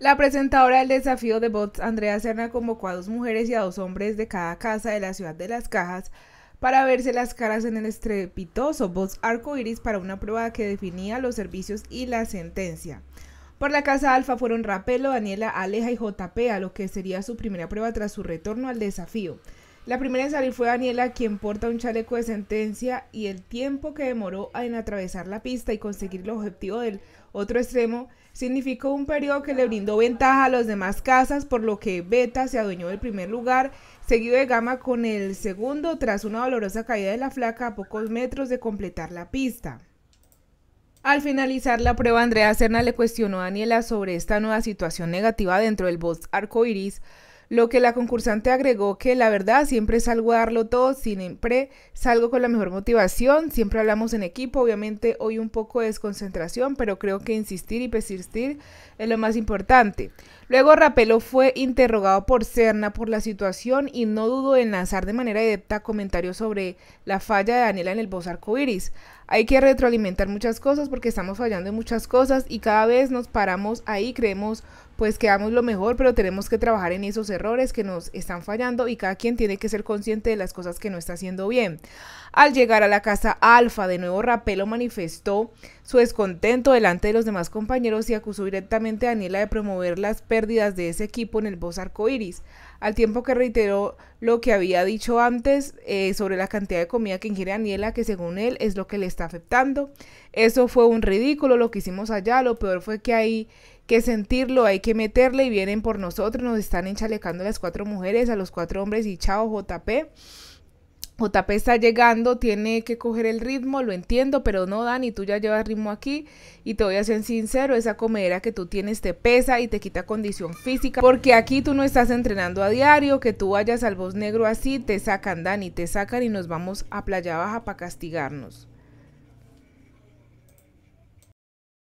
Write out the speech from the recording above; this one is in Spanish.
La presentadora del desafío de bots, Andrea Serna, convocó a dos mujeres y a dos hombres de cada casa de la ciudad de Las Cajas para verse las caras en el estrepitoso bots iris para una prueba que definía los servicios y la sentencia. Por la Casa Alfa fueron Rapelo, Daniela, Aleja y JP, a lo que sería su primera prueba tras su retorno al desafío. La primera en salir fue Daniela, quien porta un chaleco de sentencia y el tiempo que demoró en atravesar la pista y conseguir el objetivo del otro extremo significó un periodo que le brindó ventaja a los demás casas, por lo que Beta se adueñó del primer lugar, seguido de Gama con el segundo tras una dolorosa caída de la flaca a pocos metros de completar la pista. Al finalizar la prueba, Andrea Serna le cuestionó a Daniela sobre esta nueva situación negativa dentro del arco iris. Lo que la concursante agregó que la verdad siempre salgo a darlo todo, siempre salgo con la mejor motivación, siempre hablamos en equipo, obviamente hoy un poco de desconcentración, pero creo que insistir y persistir es lo más importante. Luego Rapelo fue interrogado por Serna por la situación y no dudó en lanzar de manera adepta comentarios sobre la falla de Daniela en el voz arcoiris. Hay que retroalimentar muchas cosas porque estamos fallando en muchas cosas y cada vez nos paramos ahí, creemos pues que damos lo mejor, pero tenemos que trabajar en eso, errores que nos están fallando y cada quien tiene que ser consciente de las cosas que no está haciendo bien. Al llegar a la casa Alfa de nuevo Rapelo manifestó su descontento delante de los demás compañeros y acusó directamente a Daniela de promover las pérdidas de ese equipo en el Voz iris. al tiempo que reiteró lo que había dicho antes eh, sobre la cantidad de comida que ingiere Daniela, que según él es lo que le está afectando. Eso fue un ridículo lo que hicimos allá, lo peor fue que hay que sentirlo, hay que meterle y vienen por nosotros, nos están enchalecando las cuatro mujeres, a los cuatro hombres y chao JP. JP está llegando, tiene que coger el ritmo, lo entiendo, pero no, Dani, tú ya llevas ritmo aquí y te voy a ser sincero, esa comedera que tú tienes te pesa y te quita condición física, porque aquí tú no estás entrenando a diario, que tú vayas al voz negro así, te sacan, Dani, te sacan y nos vamos a playa baja para castigarnos.